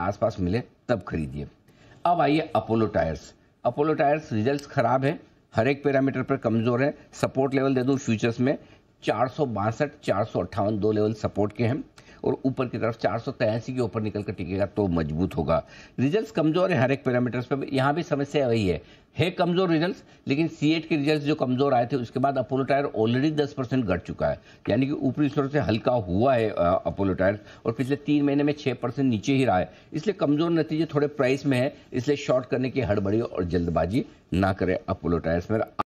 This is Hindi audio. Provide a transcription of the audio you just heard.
आसपास मिले तब खरीदिए अब आइए Apollo tyres Apollo tyres results खराब हैं हर एक पैरामीटर पर कमज़ोर है सपोर्ट लेवल दे दूँ फ्यूचर्स में चार सौ बासठ चार सौ अट्ठावन दो लेवल सपोर्ट के हैं और ऊपर की तरफ चार के ऊपर निकल कर टिकेगा तो मजबूत होगा रिजल्ट कमजोर है हर एक पैरामीटर्स पर यहाँ भी समस्या वही है है कमजोर रिजल्ट्स लेकिन सी एट के रिजल्ट्स जो कमजोर आए थे उसके बाद अपोलो टायर ऑलरेडी 10 परसेंट घट चुका है यानी कि ऊपरी स्तर से हल्का हुआ है अपोलो टायर और पिछले तीन महीने में 6 परसेंट नीचे ही रहा है इसलिए कमजोर नतीजे थोड़े प्राइस में है इसलिए शॉर्ट करने की हड़बड़ी और जल्दबाजी ना करें अपोलो टायर्स में